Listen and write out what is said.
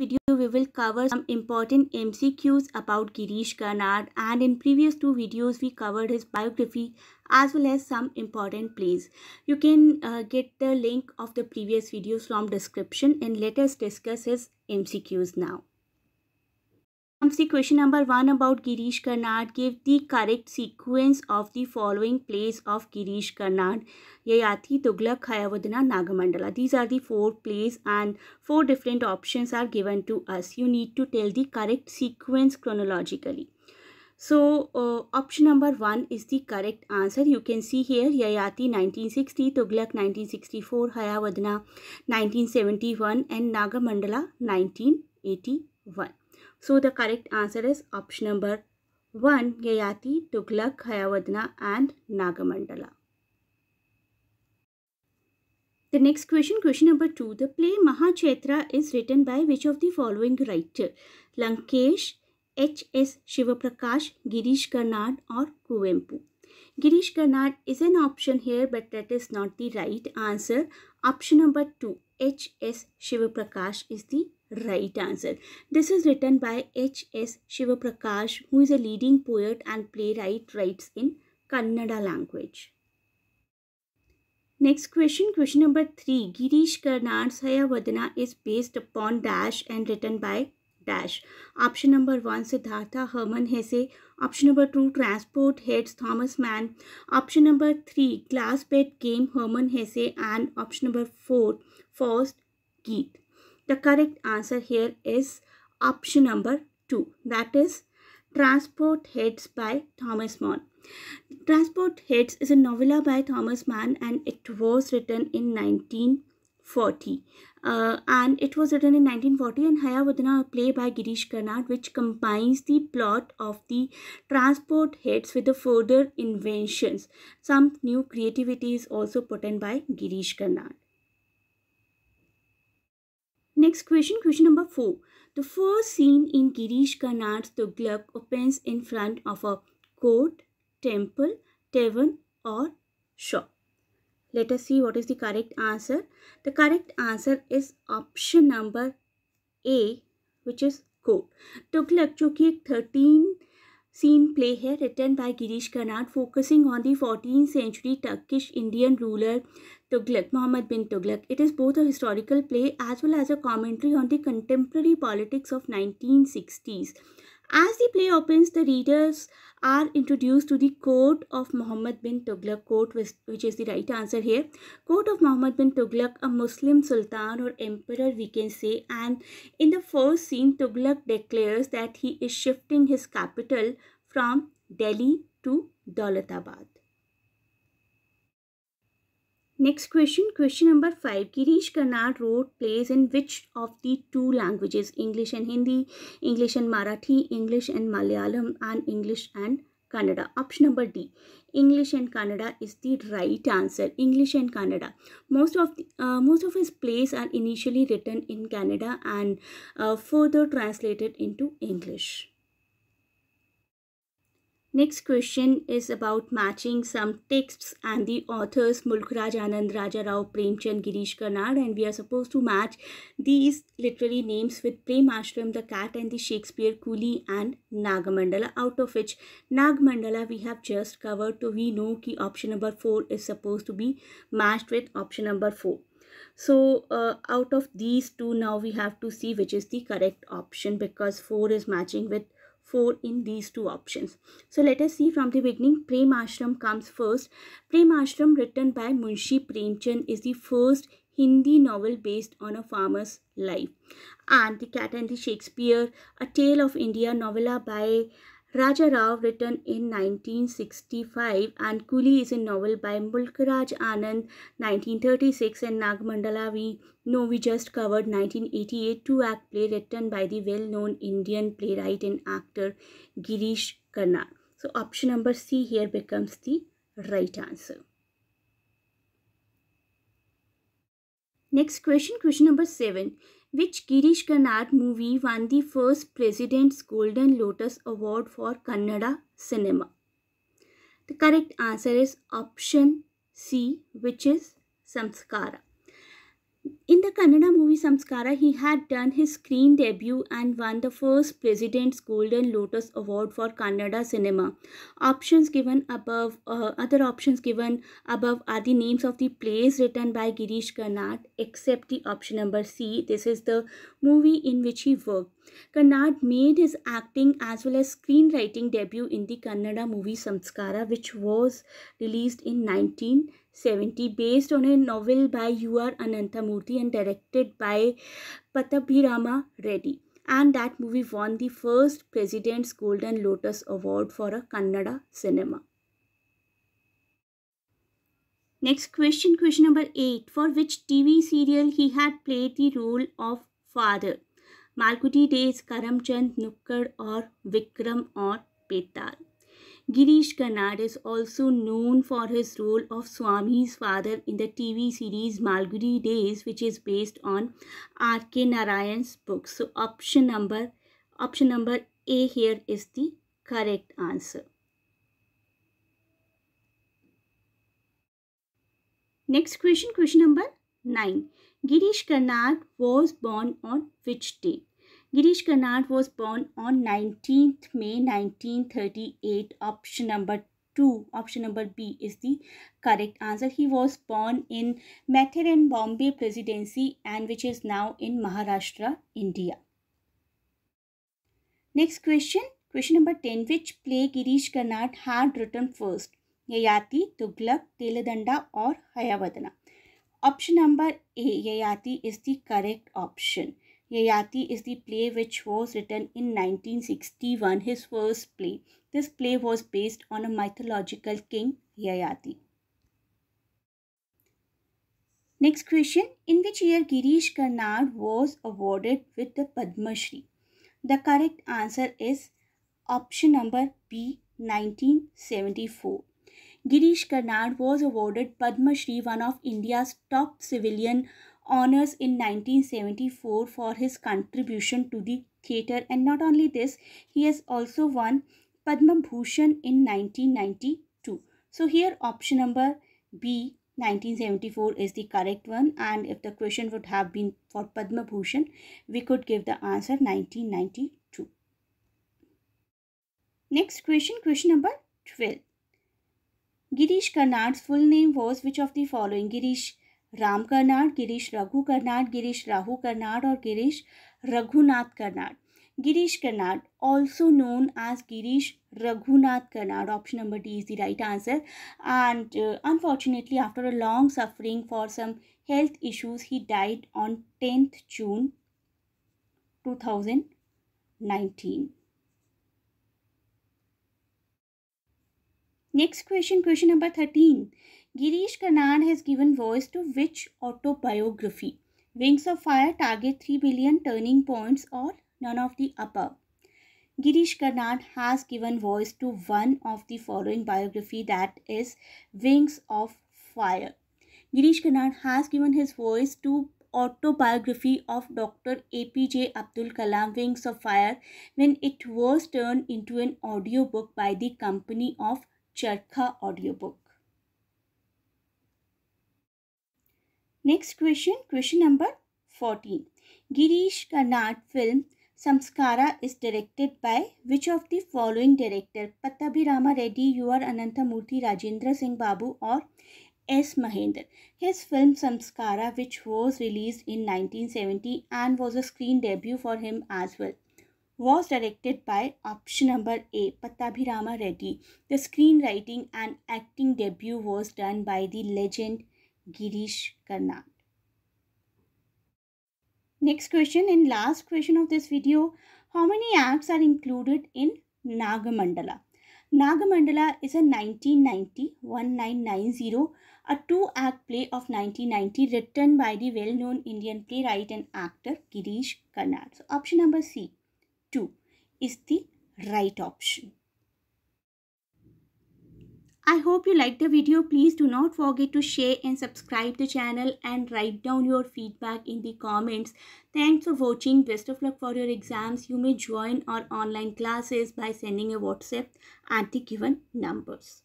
video we will cover some important MCQs about Girish Karnad and in previous two videos we covered his biography as well as some important plays. You can uh, get the link of the previous videos from description and let us discuss his MCQs now comes the question number 1 about Girish Karnad. Give the correct sequence of the following plays of Girish Karnad. Yayati, Tughlaq, Hayavadana, Nagamandala. These are the four plays and four different options are given to us. You need to tell the correct sequence chronologically. So, uh, option number 1 is the correct answer. You can see here Yayati 1960, Tughlaq 1964, Hayavadana 1971 and Nagamandala 1981. So the correct answer is option number 1 Yayati, Tughlaq, Hayavadna and Nagamandala. The next question, question number 2. The play Mahachetra is written by which of the following writer? Lankesh, H. S. Shivaprakash, Girish Karnad or Kuvempu. Girish Karnad is an option here but that is not the right answer. Option number 2. H.S. Shivaprakash is the right answer. This is written by H.S. Shivaprakash, who is a leading poet and playwright, writes in Kannada language. Next question, question number 3. Girish Karnad Sayavadana is based upon dash and written by Dash. Option number 1 Siddhartha Herman Hesse. Option number 2 Transport Heads Thomas Mann. Option number 3 Glass Bed Game Herman Hesse. And option number 4 Faust Geet. The correct answer here is option number 2 that is Transport Heads by Thomas Mann. Transport Heads is a novella by Thomas Mann and it was written in 19 1940 uh, and it was written in 1940 and Hayavadana play by Girish Karnad which combines the plot of the transport heads with the further inventions. Some new creativity is also put in by Girish Karnad. Next question, question number 4. The first scene in Girish Karnad's Tughlaq opens in front of a court, temple, tavern or shop. Let us see what is the correct answer. The correct answer is option number A which is goat. Tughlaq, चूँकि 13 scene play play written by Girish Karnad, focusing on the fourteenth-century Turkish Indian ruler Tughlaq, Muhammad bin Tughlaq. It is both a historical play as well as a commentary on the contemporary politics of 1960s. As the play opens, the readers are introduced to the court of Muhammad bin Tughlaq court, which is the right answer here. Court of Muhammad bin Tughlaq, a Muslim sultan or emperor, we can say. And in the first scene, Tughlaq declares that he is shifting his capital from Delhi to Daulatabad. Next question, question number 5. Girish Karnad wrote plays in which of the two languages, English and Hindi, English and Marathi, English and Malayalam, and English and Kannada? Option number D. English and Kannada is the right answer. English and Kannada. Most of the, uh, most of his plays are initially written in Kannada and uh, further translated into English. Next question is about matching some texts and the authors Mulkraj Raja Rajarao Premchand Girish Karnad and we are supposed to match these literary names with Premashram, the cat and the Shakespeare Kuli and Nagamandala out of which Nagamandala we have just covered so we know that option number 4 is supposed to be matched with option number 4. So uh, out of these two now we have to see which is the correct option because 4 is matching with 4 in these two options. So let us see from the beginning Prem Ashram comes first. Prem Ashram written by Munshi Premchand is the first Hindi novel based on a farmer's life. And The Cat and the Shakespeare, A Tale of India novella by Raja Rao written in 1965 and Kuli is a novel by Mulkaraj Anand 1936 and Nagmandala we know we just covered 1988 two-act play written by the well-known Indian playwright and actor Girish Karnad. So option number C here becomes the right answer. Next question, question number 7 which Girish Karnad movie won the first President's Golden Lotus Award for Kannada cinema? The correct answer is option C, which is Samskara the Kannada movie Samskara, he had done his screen debut and won the first President's Golden Lotus Award for Kannada cinema. Options given above, uh, other options given above are the names of the plays written by Girish Karnad, except the option number C. This is the movie in which he worked. Kannad made his acting as well as screenwriting debut in the Kannada movie Samskara, which was released in 1970, based on a novel by U.R. Anantamurthy and directed by Patabhirama Reddy. And that movie won the first President's Golden Lotus Award for a Kannada cinema. Next question, question number 8. For which TV serial he had played the role of father? Malgudi days Karamchand Nukkad और विक्रम और बेताल Girish Karnad is also known for his role of Swami's father in the TV series Malgudi Days, which is based on R.K. Narayan's book. So option number option number A here is the correct answer. Next question, question number 9. Girish Karnad was born on which day? Girish Karnad was born on 19th May 1938. Option number 2, option number B is the correct answer. He was born in Method and Bombay Presidency and which is now in Maharashtra, India. Next question, question number 10. Which play Girish Karnad had written first? Yayati, Tughlaq, Teladanda or Hayavadana? Option number A, Yayati is the correct option. Yayati is the play which was written in 1961, his first play. This play was based on a mythological king, Yayati. Next question In which year Girish Karnad was awarded with the Padma Shri? The correct answer is option number B 1974. Girish Karnad was awarded Padma Shri, one of India's top civilian honors in 1974 for his contribution to the theatre and not only this he has also won Padma Bhushan in 1992 so here option number B 1974 is the correct one and if the question would have been for Padma Bhushan we could give the answer 1992 next question question number 12 Girish Karnad's full name was which of the following Girish Ram Karnad Girish Raghu Karnad Girish Rahu Karnad और Girish Raghunath Karnad Girish Karnad also known as Girish Raghunath Karnad option number D is the right answer and unfortunately after a long suffering for some health issues he died on tenth June two thousand nineteen next question question number thirteen Girish Karnad has given voice to which autobiography? Wings of Fire, Target 3 Billion, Turning Points, or none of the above? Girish Karnad has given voice to one of the following biography that is Wings of Fire. Girish Karnad has given his voice to autobiography of Dr. APJ Abdul Kalam Wings of Fire when it was turned into an audiobook by the company of Charkha Audiobook. Next question, question number fourteen. Girish Karnad film Samskara is directed by which of the following director? Pattabhirama Reddy, U.R. Anantamurthy, Rajendra Singh Babu or S. Mahendra. His film Samskara which was released in 1970 and was a screen debut for him as well was directed by option number A Pattabhirama Reddy. The screenwriting and acting debut was done by the legend Girish Karnad. Next question and last question of this video. How many acts are included in Nagamandala? Nagamandala is a 1990-1990, a two-act play of 1990 written by the well-known Indian playwright and actor Girish Karnad. So option number C, 2 is the right option. I hope you liked the video. Please do not forget to share and subscribe the channel and write down your feedback in the comments. Thanks for watching. Best of luck for your exams. You may join our online classes by sending a WhatsApp at the given numbers.